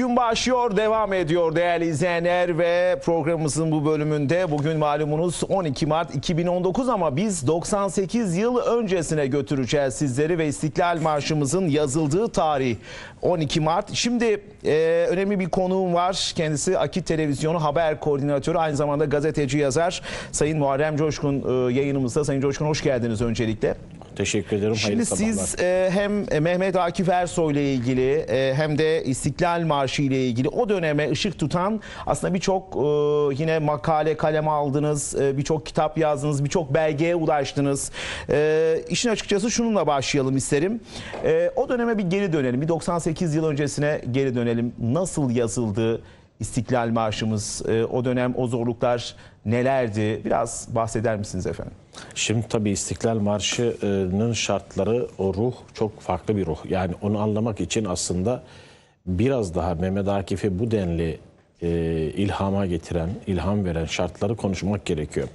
Gün başlıyor, devam ediyor değerli izleyenler ve programımızın bu bölümünde bugün malumunuz 12 Mart 2019 ama biz 98 yıl öncesine götüreceğiz sizleri ve İstiklal Marşımızın yazıldığı tarih 12 Mart. Şimdi e, önemli bir konuğum var. Kendisi Akit Televizyonu haber koordinatörü, aynı zamanda gazeteci yazar Sayın Muharrem Coşkun e, yayınımızda. Sayın Coşkun hoş geldiniz öncelikle. Teşekkür ederim. Hayırlı Şimdi siz e, hem e, Mehmet Akif Ersoy ile ilgili e, hem de İstiklal Marşı ile ilgili o döneme ışık tutan aslında birçok e, yine makale kaleme aldınız, e, birçok kitap yazdınız, birçok belgeye ulaştınız. E, işin açıkçası şununla başlayalım isterim. E, o döneme bir geri dönelim. Bir 98 yıl öncesine geri dönelim. Nasıl yazıldı? İstiklal Marşımız, e, o dönem o zorluklar nelerdi? Biraz bahseder misiniz efendim? Şimdi tabii İstiklal Marşı'nın şartları, o ruh çok farklı bir ruh. Yani onu anlamak için aslında biraz daha Mehmet Akif'i bu denli e, ilhama getiren, ilham veren şartları konuşmak gerekiyor.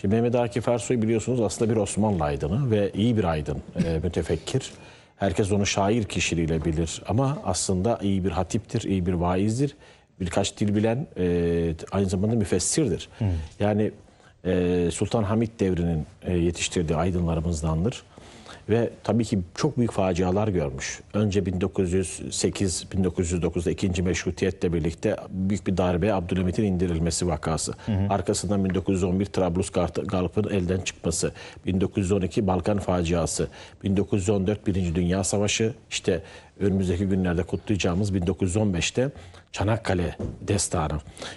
Şimdi Mehmet Akif Ersoy biliyorsunuz aslında bir Osmanlı aydını ve iyi bir aydın, e, mütefekkir. Herkes onu şair kişiliğiyle bilir ama aslında iyi bir hatiptir, iyi bir vaizdir birkaç dil bilen e, aynı zamanda müfessirdir. Hı. Hmm. Yani e, Sultan Hamit devrinin e, yetiştirdiği aydınlarımızdandır. Ve tabii ki çok büyük facialar görmüş. Önce 1908-1909'da ikinci meşrutiyetle birlikte büyük bir darbe Abdülhamit'in indirilmesi vakası. Hı hı. Arkasından 1911 Trablus Galp'ın elden çıkması. 1912 Balkan faciası. 1914 Birinci Dünya Savaşı. işte önümüzdeki günlerde kutlayacağımız 1915'te Çanakkale destanı.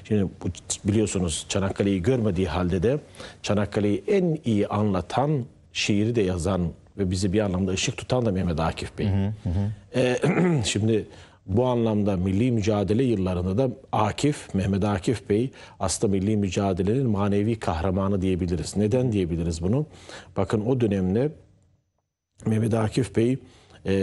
Şimdi bu, biliyorsunuz Çanakkale'yi görmediği halde de Çanakkale'yi en iyi anlatan şiiri de yazan ve bizi bir anlamda ışık tutan da Mehmet Akif Bey. Hı hı Ee, şimdi bu anlamda milli mücadele yıllarında da Akif, Mehmet Akif Bey aslında milli mücadelenin manevi kahramanı diyebiliriz. Neden diyebiliriz bunu? Bakın o dönemde Mehmet Akif Bey e, ee,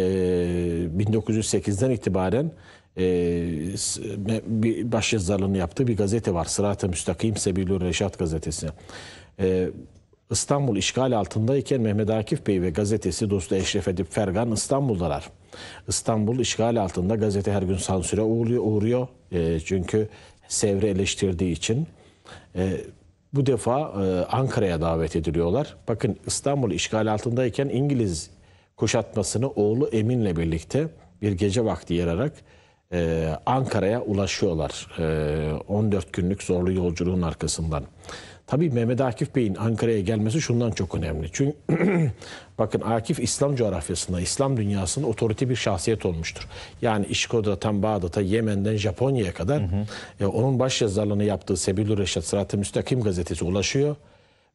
1908'den itibaren e, ee, başyazarlığını yaptığı bir gazete var. Sırat-ı Müstakim Sebilur Reşat gazetesi. E, İstanbul işgal altındayken Mehmet Akif Bey ve gazetesi dostu Eşref Edip Fergan İstanbul'dalar. İstanbul işgal altında gazete her gün sansüre uğruyor. uğruyor. E, çünkü Sevr'i eleştirdiği için. E, bu defa e, Ankara'ya davet ediliyorlar. Bakın İstanbul işgal altındayken İngiliz kuşatmasını oğlu Emin'le birlikte bir gece vakti yararak e, Ankara'ya ulaşıyorlar e, ee, 14 günlük zorlu yolculuğun arkasından. Tabii Mehmet Akif Bey'in Ankara'ya gelmesi şundan çok önemli. Çünkü bakın Akif İslam coğrafyasında, İslam dünyasında otorite bir şahsiyet olmuştur. Yani İşkoda'dan Bağdat'a, Yemen'den Japonya'ya kadar hı hı. E, onun baş yazarlığını yaptığı Sebilur Reşat Sırat-ı Müstakim gazetesi ulaşıyor.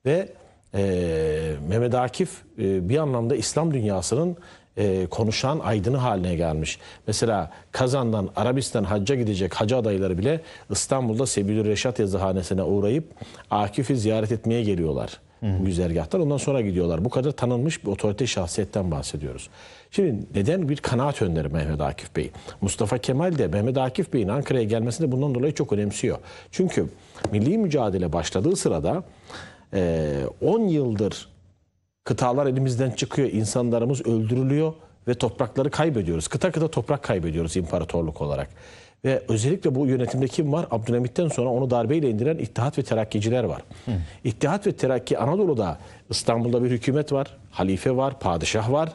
Ve e, Mehmet Akif e, bir anlamda İslam dünyasının e, konuşan aydını haline gelmiş. Mesela Kazan'dan Arabistan hacca gidecek hacı adayları bile İstanbul'da Sebilür Reşat yazıhanesine uğrayıp Akif'i ziyaret etmeye geliyorlar. Bu güzergahtan ondan sonra gidiyorlar. Bu kadar tanınmış bir otorite şahsiyetten bahsediyoruz. Şimdi neden bir kanaat önderi Mehmet Akif Bey? Mustafa Kemal de Mehmet Akif Bey'in Ankara'ya gelmesini bundan dolayı çok önemsiyor. Çünkü milli mücadele başladığı sırada 10 e, yıldır Kıtalar elimizden çıkıyor, insanlarımız öldürülüyor ve toprakları kaybediyoruz. Kıta kıta toprak kaybediyoruz imparatorluk olarak. Ve özellikle bu yönetimde kim var? Abdülhamit'ten sonra onu darbeyle indiren İttihat ve Terakkiciler var. Hı. İttihat ve Terakki Anadolu'da İstanbul'da bir hükümet var, halife var, padişah var.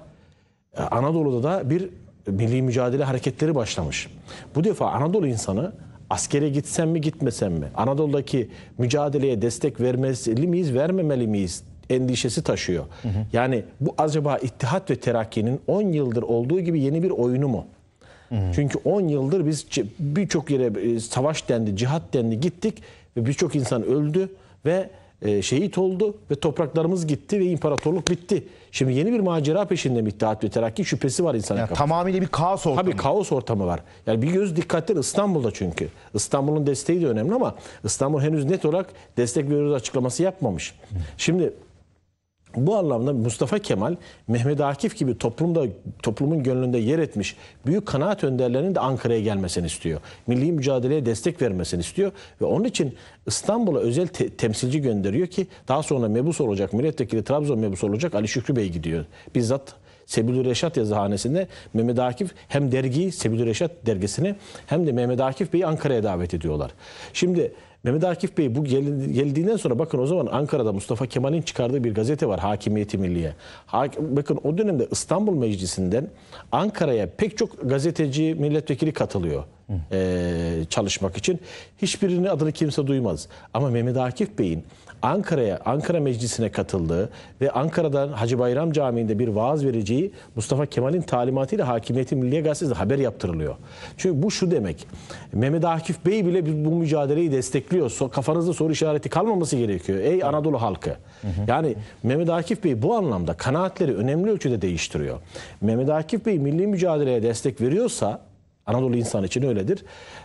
E, Anadolu'da da bir milli mücadele hareketleri başlamış. Bu defa Anadolu insanı askere gitsem mi gitmesem mi? Anadolu'daki mücadeleye destek vermeli miyiz, vermemeli miyiz endişesi taşıyor. Hı hı. Yani bu acaba İttihat ve Terakki'nin 10 yıldır olduğu gibi yeni bir oyunu mu? Hı hı. Çünkü 10 yıldır biz birçok yere e, savaş dendi, cihat dendi gittik ve birçok insan öldü ve e, şehit oldu ve topraklarımız gitti ve imparatorluk bitti. Şimdi yeni bir macera peşinde mi İttihat ve Terakki şüphesi var insanın yani kafasında. Tamamıyla bir kaos ortamı. Tabii kaos ortamı var. Yani bir göz dikkatleri İstanbul'da çünkü. İstanbul'un desteği de önemli ama İstanbul henüz net olarak destek veriyoruz açıklaması yapmamış. Şimdi bu anlamda Mustafa Kemal, Mehmet Akif gibi toplumda toplumun gönlünde yer etmiş büyük kanaat önderlerinin de Ankara'ya gelmesini istiyor. Milli mücadeleye destek vermesini istiyor ve onun için İstanbul'a özel te- temsilci gönderiyor ki daha sonra mebus olacak, milletvekili Trabzon mebus olacak Ali Şükrü Bey gidiyor. Bizzat Sebilü Reşat yazıhanesinde Mehmet Akif hem dergiyi Sebilü Reşat dergisini hem de Mehmet Akif Bey'i Ankara'ya davet ediyorlar. Şimdi Mehmet Akif Bey bu geldiğinden sonra bakın o zaman Ankara'da Mustafa Kemal'in çıkardığı bir gazete var Hakimiyeti Milliye. bakın o dönemde İstanbul Meclisi'nden Ankara'ya pek çok gazeteci milletvekili katılıyor e, çalışmak için. Hiçbirinin adını kimse duymaz. Ama Mehmet Akif Bey'in Ankara'ya, Ankara Meclisi'ne katıldığı ve Ankara'dan Hacı Bayram Camii'nde bir vaaz vereceği Mustafa Kemal'in talimatıyla Hakimiyeti Milliye gazetesinde haber yaptırılıyor. Çünkü bu şu demek. Mehmet Akif Bey bile bu mücadeleyi destekliyor bekliyor. So, kafanızda soru işareti kalmaması gerekiyor. Ey Anadolu halkı. Hı hı. Yani Mehmet Akif Bey bu anlamda kanaatleri önemli ölçüde değiştiriyor. Mehmet Akif Bey milli mücadeleye destek veriyorsa Anadolu insan için öyledir.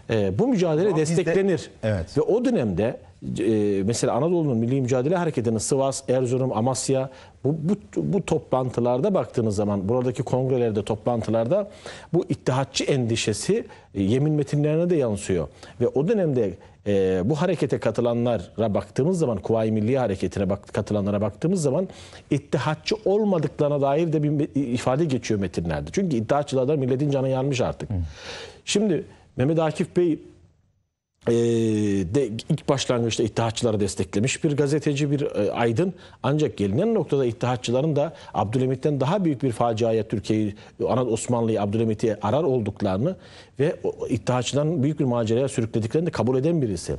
E, bu mücadele Ama desteklenir. De, evet. Ve o dönemde e, mesela Anadolu'nun milli mücadele hareketinin Sivas, Erzurum, Amasya bu, bu, bu toplantılarda baktığınız zaman buradaki kongrelerde toplantılarda bu ittihatçı endişesi e, yemin metinlerine de yansıyor. Ve o dönemde e, bu harekete katılanlara baktığımız zaman, Kuvayi Milli Hareketi'ne bak, katılanlara baktığımız zaman ittihatçı olmadıklarına dair de bir ifade geçiyor metinlerde. Çünkü iddiaçılarda milletin canı yanmış artık. Hı. Şimdi Mehmet Akif Bey ee, de ilk başlangıçta İttihatçıları desteklemiş bir gazeteci, bir e, aydın. Ancak gelinen noktada İttihatçıların da Abdülhamit'ten daha büyük bir faciaya Türkiye'yi, Osmanlı'yı, Abdülhamit'e arar olduklarını ve İttihatçıların büyük bir maceraya sürüklediklerini de kabul eden birisi.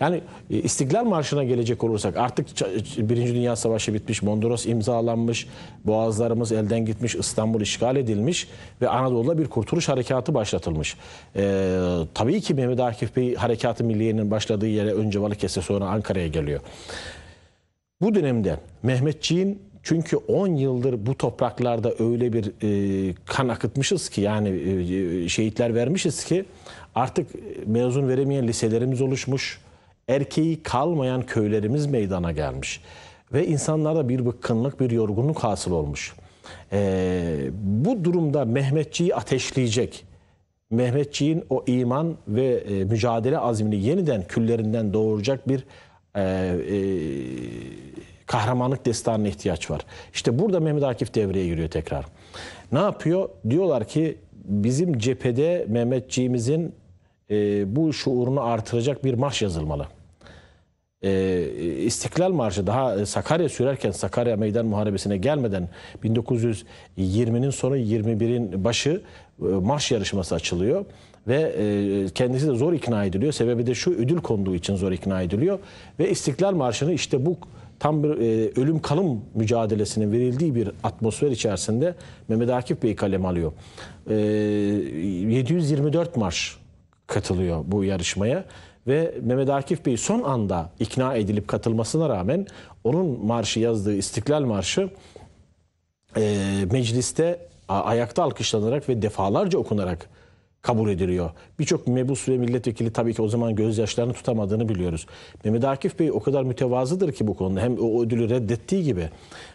Yani e, İstiklal Marşı'na gelecek olursak artık e, Birinci Dünya Savaşı bitmiş, Mondros imzalanmış, boğazlarımız elden gitmiş, İstanbul işgal edilmiş ve Anadolu'da bir kurtuluş harekatı başlatılmış. E, tabii ki Mehmet Akif Bey hareket Harekatı Milliye'nin başladığı yere önce Balıkesir sonra Ankara'ya geliyor. Bu dönemde Mehmetçiğin çünkü 10 yıldır bu topraklarda öyle bir e, kan akıtmışız ki yani e, e, şehitler vermişiz ki artık mezun veremeyen liselerimiz oluşmuş. Erkeği kalmayan köylerimiz meydana gelmiş. Ve insanlarda bir bıkkınlık, bir yorgunluk hasıl olmuş. E, bu durumda Mehmetçiyi ateşleyecek Mehmetçiğin o iman ve e, mücadele azmini yeniden küllerinden doğuracak bir e, e, kahramanlık destanına ihtiyaç var. İşte burada Mehmet Akif devreye giriyor tekrar. Ne yapıyor? Diyorlar ki bizim cephede Mehmetçiğimizin e, bu şuurunu artıracak bir marş yazılmalı e, İstiklal Marşı daha e, Sakarya sürerken Sakarya Meydan Muharebesi'ne gelmeden 1920'nin sonu 21'in başı e, marş yarışması açılıyor ve e, kendisi de zor ikna ediliyor. Sebebi de şu ödül konduğu için zor ikna ediliyor ve İstiklal Marşı'nı işte bu tam bir e, ölüm kalım mücadelesinin verildiği bir atmosfer içerisinde Mehmet Akif Bey kalem alıyor. E, 724 marş katılıyor bu yarışmaya ve Mehmet Akif Bey son anda ikna edilip katılmasına rağmen onun marşı yazdığı İstiklal Marşı e, mecliste ayakta alkışlanarak ve defalarca okunarak kabul ediliyor. Birçok mebus ve milletvekili tabii ki o zaman gözyaşlarını tutamadığını biliyoruz. Mehmet Akif Bey o kadar mütevazıdır ki bu konuda hem o ödülü reddettiği gibi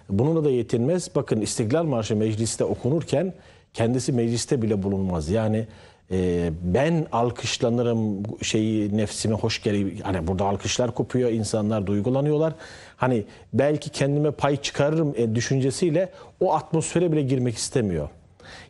bununla da yetinmez. Bakın İstiklal Marşı mecliste okunurken kendisi mecliste bile bulunmaz. Yani ee, ben alkışlanırım şeyi nefsime hoş geliyor. Hani burada alkışlar kopuyor, insanlar duygulanıyorlar. Hani belki kendime pay çıkarırım e, düşüncesiyle o atmosfere bile girmek istemiyor.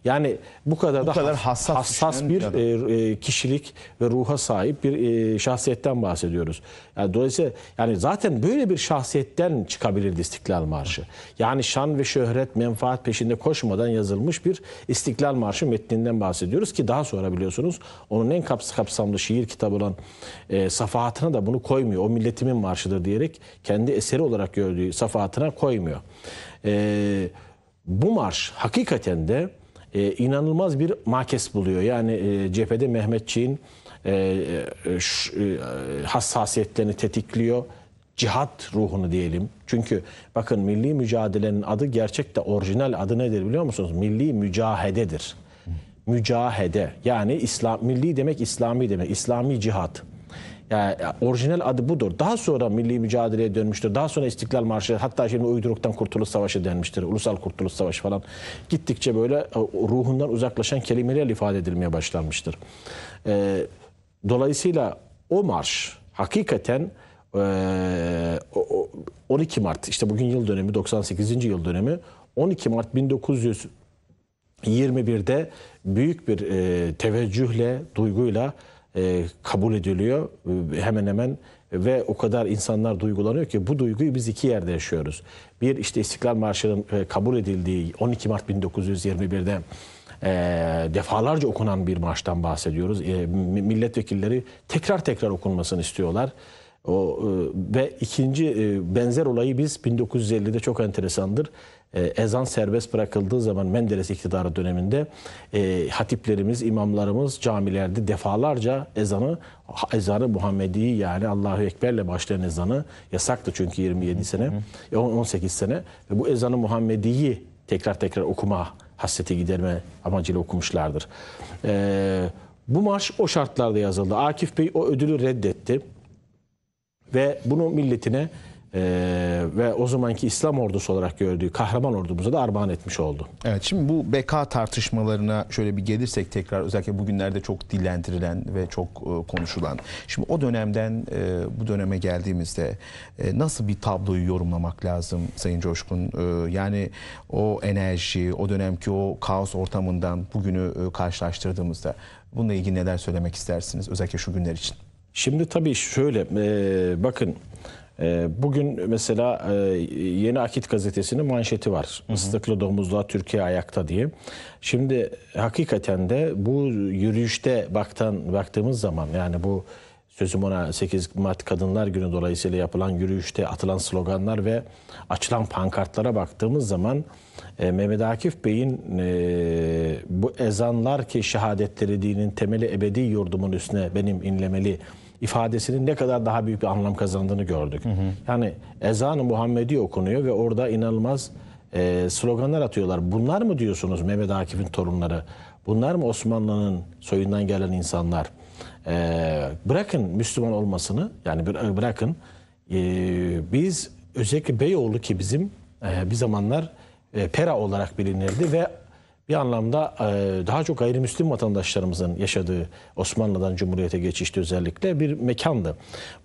Yani bu kadar bu da kadar hassas, hassas bir e, e, kişilik ve ruha sahip bir e, şahsiyetten bahsediyoruz. Yani dolayısıyla yani zaten böyle bir şahsiyetten çıkabilirdi İstiklal Marşı. Yani şan ve şöhret, menfaat peşinde koşmadan yazılmış bir İstiklal Marşı metninden bahsediyoruz ki daha sonra biliyorsunuz onun en kapsamlı şiir kitabı olan e, safahatına da bunu koymuyor. O milletimin marşıdır diyerek kendi eseri olarak gördüğü safahatına koymuyor. E, bu marş hakikaten de e, inanılmaz bir makes buluyor. Yani e, cephede Mehmetçiğin e, e, e, hassasiyetlerini tetikliyor. Cihat ruhunu diyelim. Çünkü bakın milli mücadelenin adı gerçekte orijinal adı nedir biliyor musunuz? Milli mücahededir. Mücahede yani İslam milli demek İslami demek. İslami cihat. Yani orijinal adı budur. Daha sonra milli mücadeleye dönmüştür. Daha sonra İstiklal Marşı, hatta şimdi uyduruktan Kurtuluş Savaşı denmiştir. Ulusal Kurtuluş Savaşı falan. Gittikçe böyle e, ruhundan uzaklaşan kelimeler ifade edilmeye başlanmıştır. E, dolayısıyla o marş hakikaten 12 e, Mart işte bugün yıl dönemi 98. yıl dönemi 12 Mart 1921'de büyük bir teveccühle, duyguyla e, kabul ediliyor e, hemen hemen ve o kadar insanlar duygulanıyor ki bu duyguyu biz iki yerde yaşıyoruz. Bir işte İstiklal Marşı'nın e, kabul edildiği 12 Mart 1921'de defalarca okunan bir marştan bahsediyoruz. milletvekilleri tekrar tekrar okunmasını istiyorlar. O e, ve ikinci e, benzer olayı biz 1950'de çok enteresandır. E, ezan serbest bırakıldığı zaman Menderes iktidarı döneminde hatiplerimiz, imamlarımız camilerde defalarca ezanı ezanı Muhammedi yani Allahu Ekber'le başlayan ezanı yasaktı çünkü 27 sene, 18 sene ve bu ezanı Muhammedi'yi tekrar tekrar okuma hasreti giderme amacıyla okumuşlardır. bu marş o şartlarda yazıldı. Akif Bey o ödülü reddetti ve bunu milletine e, ve o zamanki İslam ordusu olarak gördüğü kahraman ordumuza da armağan etmiş oldu. Evet şimdi bu BK tartışmalarına şöyle bir gelirsek tekrar özellikle bugünlerde çok dillendirilen ve çok e, konuşulan. Şimdi o dönemden e, bu döneme geldiğimizde e, nasıl bir tabloyu yorumlamak lazım Sayın Coşkun? E, yani o enerji, o dönemki o kaos ortamından bugünü e, karşılaştırdığımızda bununla ilgili neler söylemek istersiniz özellikle şu günler için? Şimdi tabii şöyle e, bakın e, bugün mesela e, Yeni Akit gazetesinin manşeti var. Islıklı domuzluğa Türkiye ayakta diye. Şimdi hakikaten de bu yürüyüşte baktan baktığımız zaman yani bu sözüm ona 8 Mart Kadınlar Günü dolayısıyla yapılan yürüyüşte atılan sloganlar ve açılan pankartlara baktığımız zaman e, Mehmet Akif Bey'in e, bu ezanlar ki şehadetleri dinin temeli ebedi yurdumun üstüne benim inlemeli ifadesinin ne kadar daha büyük bir anlam kazandığını gördük. Hı hı. Yani ezan-ı Muhammedi okunuyor ve orada inanılmaz e, sloganlar atıyorlar. Bunlar mı diyorsunuz Mehmet Akif'in torunları? Bunlar mı Osmanlı'nın soyundan gelen insanlar? E, bırakın Müslüman olmasını yani e, bırakın e, biz özellikle Beyoğlu ki bizim e, bir zamanlar e, Pera olarak bilinirdi ve bir anlamda e, daha çok gayrimüslim vatandaşlarımızın yaşadığı Osmanlı'dan Cumhuriyet'e geçişte özellikle bir mekandı.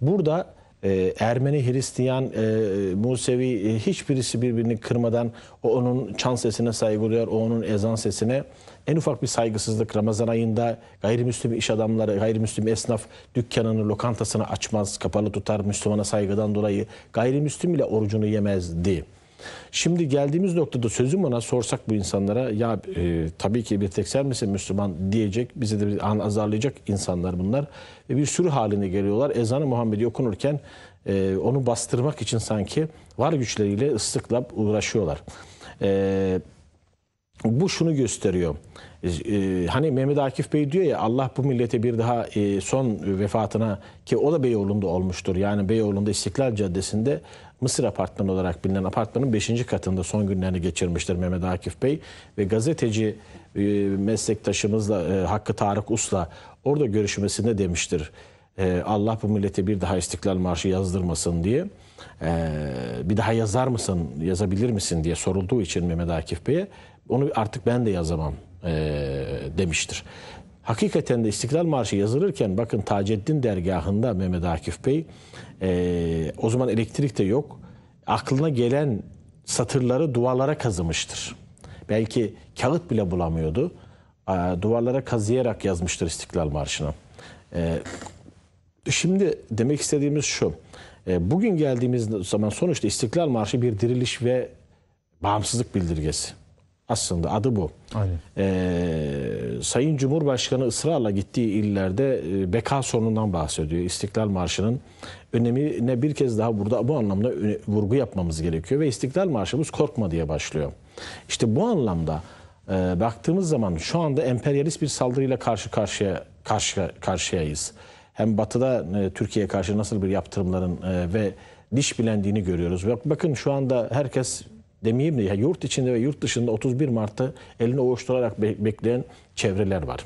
Burada e, Ermeni, Hristiyan, e, Musevi hiçbirisi birbirini kırmadan o onun çan sesine saygı duyar, o onun ezan sesine en ufak bir saygısızlık Ramazan ayında gayrimüslim iş adamları, gayrimüslim esnaf dükkanını, lokantasını açmaz, kapalı tutar Müslümana saygıdan dolayı gayrimüslim ile orucunu yemezdi. Şimdi geldiğimiz noktada sözüm ona sorsak bu insanlara ya e, tabii ki bir tek sen misin Müslüman diyecek, bizi de bir an azarlayacak insanlar bunlar. Ve bir sürü haline geliyorlar. Ezanı Muhammed'i okunurken e, onu bastırmak için sanki var güçleriyle ıslıkla uğraşıyorlar. Eee bu şunu gösteriyor. Ee, e, hani Mehmet Akif Bey diyor ya Allah bu millete bir daha e, son vefatına ki o da Beyoğlu'nda olmuştur. Yani Beyoğlu'nda İstiklal Caddesi'nde Mısır Apartmanı olarak bilinen apartmanın 5. katında son günlerini geçirmiştir Mehmet Akif Bey. Ve gazeteci e, meslektaşımızla e, Hakkı Tarık Us'la orada görüşmesinde demiştir. Allah bu millete bir daha İstiklal Marşı yazdırmasın diye. bir daha yazar mısın, yazabilir misin diye sorulduğu için Mehmet Akif Bey'e onu artık ben de yazamam e, demiştir. Hakikaten de İstiklal Marşı yazılırken bakın Taceddin dergahında Mehmet Akif Bey e, o zaman elektrik de yok. Aklına gelen satırları duvarlara kazımıştır. Belki kağıt bile bulamıyordu. E, duvarlara kazıyarak yazmıştır İstiklal marşına. E, şimdi demek istediğimiz şu. E, bugün geldiğimiz zaman sonuçta İstiklal Marşı bir diriliş ve bağımsızlık bildirgesi. Aslında adı bu. Aynen. Ee, Sayın Cumhurbaşkanı ısrarla gittiği illerde e, beka sorunundan bahsediyor. İstiklal Marşı'nın önemine bir kez daha burada bu anlamda vurgu yapmamız gerekiyor. Ve İstiklal Marşı'mız korkma diye başlıyor. İşte bu anlamda e, baktığımız zaman şu anda emperyalist bir saldırıyla karşı karşıya karşı karşıyayız. Hem batıda e, Türkiye'ye karşı nasıl bir yaptırımların e, ve diş bilendiğini görüyoruz. Bakın şu anda herkes demeyeyim de ya yurt içinde ve yurt dışında 31 Mart'ta elini ovuşturarak bekleyen çevreler var.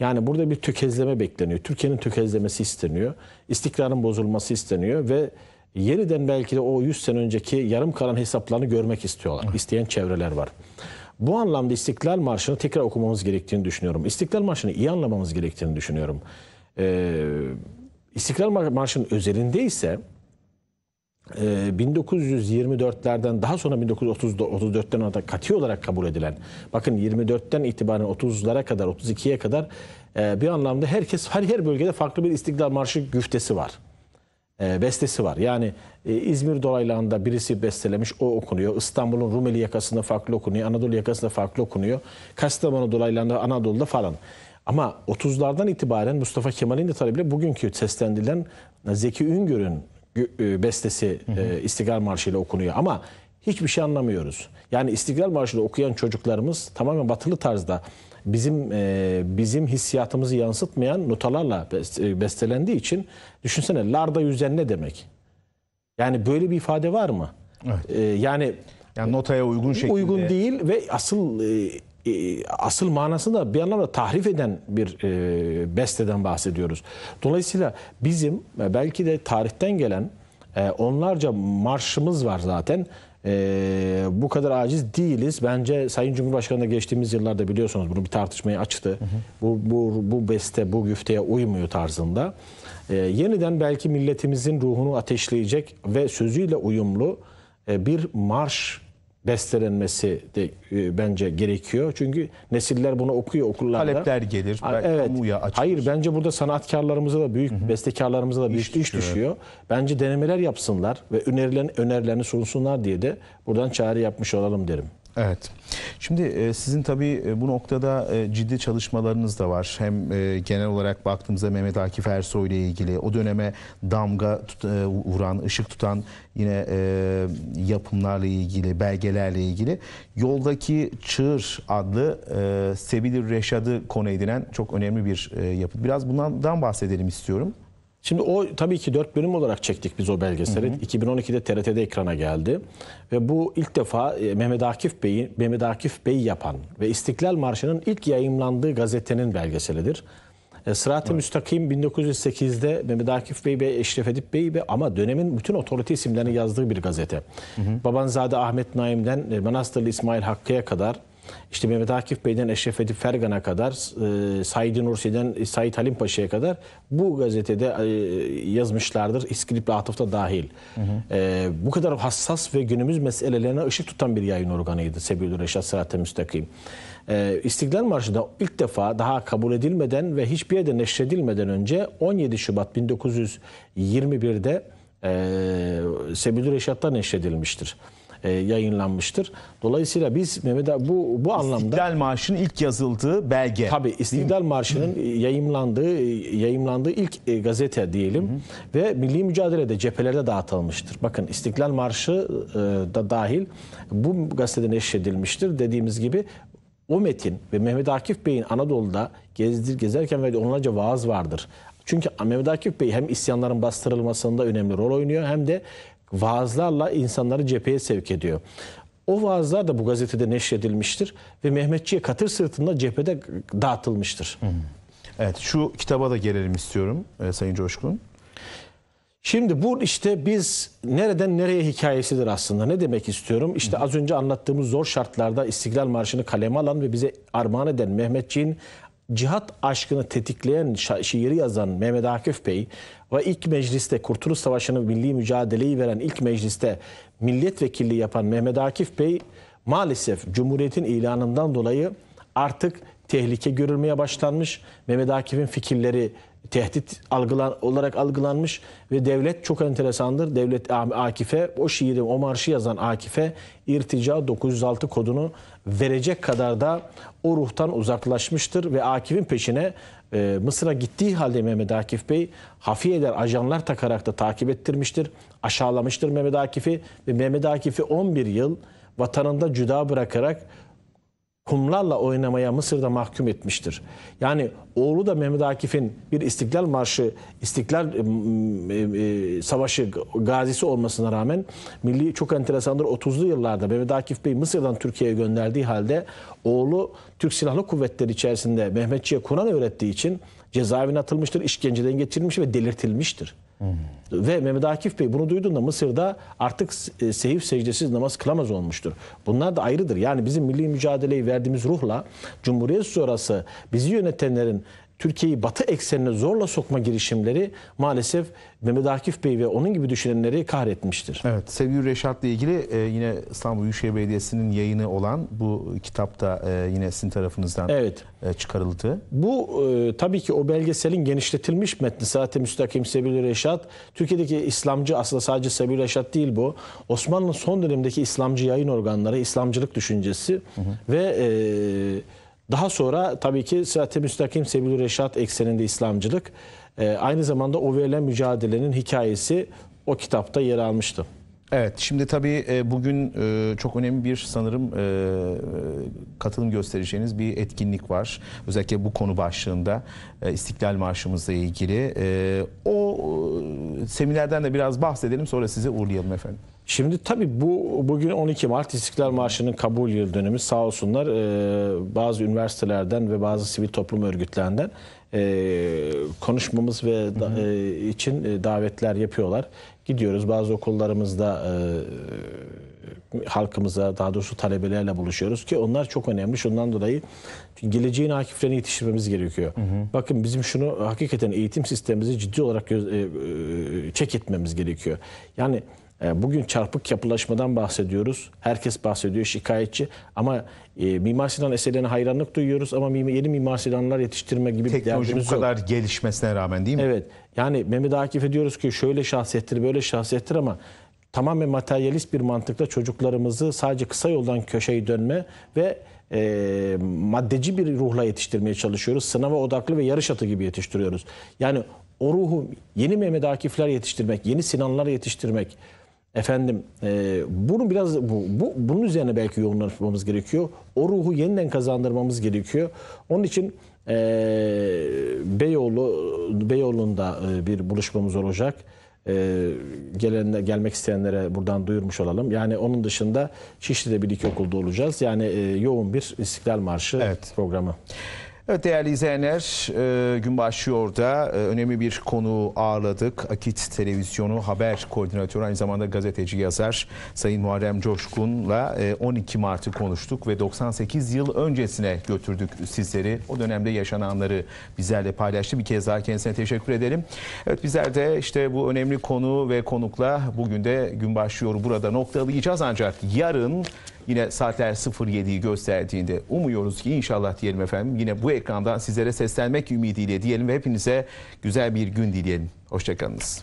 Yani burada bir tökezleme bekleniyor. Türkiye'nin tökezlemesi isteniyor. İstikrarın bozulması isteniyor ve yeniden belki de o 100 sene önceki yarım kalan hesaplarını görmek istiyorlar. İsteyen çevreler var. Bu anlamda İstiklal Marşı'nı tekrar okumamız gerektiğini düşünüyorum. İstiklal Marşı'nı iyi anlamamız gerektiğini düşünüyorum. Ee, İstiklal Marşı'nın özelinde ise 1924'lerden ee, daha sonra 1934'ten olarak katı olarak kabul edilen bakın 24'ten itibaren 30'lara kadar 32'ye kadar e, bir anlamda herkes her her bölgede farklı bir İstiklal Marşı güftesi var. E, bestesi var. Yani e, İzmir dolaylarında birisi bestelemiş o okunuyor. İstanbul'un Rumeli yakasında farklı okunuyor. Anadolu yakasında farklı okunuyor. Kastamonu dolaylarında Anadolu'da falan. Ama 30'lardan itibaren Mustafa Kemal'in de talebiyle bugünkü seslendirilen Zeki Üngör'ün e, bestesi hı hı. E, İstiklal Marşı ile okunuyor ama hiçbir şey anlamıyoruz. Yani İstiklal Marşı ile okuyan çocuklarımız tamamen batılı tarzda bizim e, bizim hissiyatımızı yansıtmayan notalarla e, bestelendiği için düşünsene larda yüzen ne demek? Yani böyle bir ifade var mı? Evet. E, yani yani notaya uygun şekilde. Uygun değil ve asıl e, e, asıl manasında bir anlamda tahrif eden bir e, besteden bahsediyoruz. Dolayısıyla bizim e, belki de tarihten gelen e, onlarca marşımız var zaten. E, bu kadar aciz değiliz. Bence Sayın Cumhurbaşkanı da geçtiğimiz yıllarda biliyorsunuz bunu bir tartışmayı açtı. Hı hı. Bu, bu, bu beste bu güfteye uymuyor tarzında. E, yeniden belki milletimizin ruhunu ateşleyecek ve sözüyle uyumlu e, bir marş bestelenmesi de e, bence gerekiyor. Çünkü nesiller bunu okuyor okullarda. Talepler gelir. Ha, evet. Hayır bence burada sanatkarlarımıza da büyük, Hı-hı. bestekarlarımıza da büyük iş, iş düşüyor. Bence denemeler yapsınlar ve önerilerini, önerilerini sunsunlar diye de buradan çağrı yapmış olalım derim. Evet. Şimdi e, sizin tabii e, bu noktada e, ciddi çalışmalarınız da var. Hem genel olarak baktığımızda Mehmet Akif Ersoy ile ilgili o döneme damga vuran, ışık tutan yine yapımlarla ilgili, belgelerle ilgili Yoldaki Çığır adlı Sebilir Reşad'ı konu edinen çok önemli bir yapı. Biraz bundan bahsedelim istiyorum. Şimdi o tabii ki dört bölüm olarak çektik biz o belgeseli. Hı hı. 2012'de TRT'de ekrana geldi. Ve bu ilk defa e, Mehmet Akif Bey'i Mehmet Akif Bey yapan ve İstiklal Marşı'nın ilk yayımlandığı gazetenin belgeselidir. E, Sırat-ı evet. Müstakim 1908'de Mehmet Akif Bey ve Eşref Edip Bey ve ama dönemin bütün otorite isimlerini yazdığı bir gazete. Hı hı. Babanzade Ahmet Naim'den e, Manastırlı İsmail Hakkı'ya kadar işte Mehmet Akif Bey'den Eşref Edip Fergan'a kadar, e, Said Nursi'den e, Said Halim Paşa'ya kadar bu gazetede e, yazmışlardır. İskilipli da dahil. Hı hı. E, bu kadar hassas ve günümüz meselelerine ışık tutan bir yayın organıydı Sebebi'l Reşat Sırat-ı Müstakim. E, İstiklal Marşı'da ilk defa daha kabul edilmeden ve hiçbir yerde neşredilmeden önce 17 Şubat 1921'de e, Sebebi'l Reşat'ta neşredilmiştir e, yayınlanmıştır. Dolayısıyla biz Mehmet abi bu, bu anlamda... İstiklal Marşı'nın ilk yazıldığı belge. Tabii İstiklal Marşı'nın yayımlandığı yayımlandığı ilk e, gazete diyelim hı hı. ve milli mücadelede cephelerde dağıtılmıştır. Bakın İstiklal Marşı e, da dahil bu gazetede neşredilmiştir. Dediğimiz gibi o metin ve Mehmet Akif Bey'in Anadolu'da gezdir, gezerken verdiği onlarca vaaz vardır. Çünkü Mehmet Akif Bey hem isyanların bastırılmasında önemli rol oynuyor hem de vaazlarla insanları cepheye sevk ediyor. O vaazlar da bu gazetede neşredilmiştir ve Mehmetçi'ye katır sırtında cephede dağıtılmıştır. Evet şu kitaba da gelelim istiyorum e, Sayın Coşkun. Şimdi bu işte biz nereden nereye hikayesidir aslında. Ne demek istiyorum? İşte az önce anlattığımız zor şartlarda İstiklal Marşı'nı kaleme alan ve bize armağan eden Mehmetçiğin cihat aşkını tetikleyen şiiri yazan Mehmet Akif Bey ve ilk mecliste Kurtuluş Savaşı'nın milli mücadeleyi veren ilk mecliste milletvekilliği yapan Mehmet Akif Bey maalesef Cumhuriyet'in ilanından dolayı artık tehlike görülmeye başlanmış. Mehmet Akif'in fikirleri tehdit algılan, olarak algılanmış ve devlet çok enteresandır. Devlet Akif'e o şiiri, o marşı yazan Akif'e irtica 906 kodunu verecek kadar da o ruhtan uzaklaşmıştır ve Akif'in peşine e, Mısır'a gittiği halde Mehmet Akif Bey eder ajanlar takarak da takip ettirmiştir. Aşağılamıştır Mehmet Akif'i ve Mehmet Akif'i 11 yıl vatanında cüda bırakarak kumlarla oynamaya Mısır'da mahkum etmiştir. Yani oğlu da Mehmet Akif'in bir istiklal Marşı, istiklal e, e, Savaşı gazisi olmasına rağmen milli çok enteresandır 30'lu yıllarda Mehmet Akif Bey Mısır'dan Türkiye'ye gönderdiği halde oğlu Türk Silahlı Kuvvetleri içerisinde Mehmetçi'ye Kur'an öğrettiği için cezaevine atılmıştır, işkenceden geçirilmiş ve delirtilmiştir. Ve Mehmet Akif Bey bunu duyduğunda Mısır'da artık e, seyif secdesiz namaz kılamaz olmuştur. Bunlar da ayrıdır. Yani bizim milli mücadeleyi verdiğimiz ruhla Cumhuriyet sonrası bizi yönetenlerin Türkiye'yi batı eksenine zorla sokma girişimleri maalesef Mehmet Akif Bey ve onun gibi düşünenleri kahretmiştir. Evet sevgili Reşat'la ilgili e, yine İstanbul Büyükşehir Belediyesi'nin yayını olan bu e, kitapta e, yine sizin tarafınızdan evet. e, çıkarıldı. Bu e, tabii ki o belgeselin genişletilmiş metni zaten müstakim Sebil Reşat. Türkiye'deki İslamcı aslında sadece Sebil Reşat değil bu. Osmanlı son dönemdeki İslamcı yayın organları, İslamcılık düşüncesi hı hı. ve... E, daha sonra tabii ki Sırat-ı Müstakim Sebil-i Reşat ekseninde İslamcılık. E, aynı zamanda o verilen mücadelenin hikayesi o kitapta yer almıştı. Evet şimdi tabii e, bugün e, çok önemli bir sanırım e, katılım göstereceğiniz bir etkinlik var. Özellikle bu konu başlığında İstiklal Marşımızla ilgili. O seminerden de biraz bahsedelim sonra size uğurlayalım efendim. Şimdi tabii bu bugün 12 Mart İstiklal Marşı'nın kabul yıl dönümü sağ olsunlar bazı üniversitelerden ve bazı sivil toplum örgütlerinden e, konuşmamız ve hı E, için e, davetler yapıyorlar. Gidiyoruz bazı okullarımızda e, halkımıza daha doğrusu talebelerle buluşuyoruz ki onlar çok önemli. Şundan dolayı geleceğin hakiflerini yetiştirmemiz gerekiyor. Hı hı. Bakın bizim şunu hakikaten eğitim sistemimizi ciddi olarak göz, e, e, çek etmemiz gerekiyor. Yani e, bugün çarpık yapılaşmadan bahsediyoruz. Herkes bahsediyor, şikayetçi. Ama e, Mimar Sinan eserlerine hayranlık duyuyoruz ama yeni Mimar Sinanlar yetiştirme gibi Teknoloji bir derdimiz yok. bu kadar gelişmesine rağmen değil mi? Evet. Yani Mehmet Akif'e diyoruz ki şöyle şahsiyettir, böyle şahsiyettir ama tamamen materyalist bir mantıkla çocuklarımızı sadece kısa yoldan köşeyi dönme ve e, maddeci bir ruhla yetiştirmeye çalışıyoruz. Sınava odaklı ve yarış atı gibi yetiştiriyoruz. Yani o ruhu yeni Mehmet Akif'ler yetiştirmek, yeni Sinanlar yetiştirmek, Efendim e, bunu biraz bu, bu bunun üzerine belki yoğunlaşmamız gerekiyor. O ruhu yeniden kazandırmamız gerekiyor. Onun için e, Beyoğlu Beyoğlu'nda e, bir buluşmamız olacak. E, gelenler, gelmek isteyenlere buradan duyurmuş olalım. Yani onun dışında Şişli'de bir iki okulda olacağız. Yani e, yoğun bir İstiklal Marşı evet. programı. Evet değerli izleyenler e, gün başlıyor da e, önemli bir konu ağırladık. Akit Televizyonu haber koordinatörü aynı zamanda gazeteci yazar Sayın Muharrem Coşkun'la 12 e, Mart'ı konuştuk ve 98 yıl öncesine götürdük sizleri. O dönemde yaşananları bizlerle paylaştı. Bir kez daha kendisine teşekkür edelim. Evet bizler de işte bu önemli konu ve konukla bugün de gün başlıyor burada noktalayacağız ancak yarın yine saatler 07'yi gösterdiğinde umuyoruz ki inşallah diyelim efendim yine bu ekrandan sizlere seslenmek ümidiyle diyelim ve hepinize güzel bir gün dileyelim. Hoşçakalınız.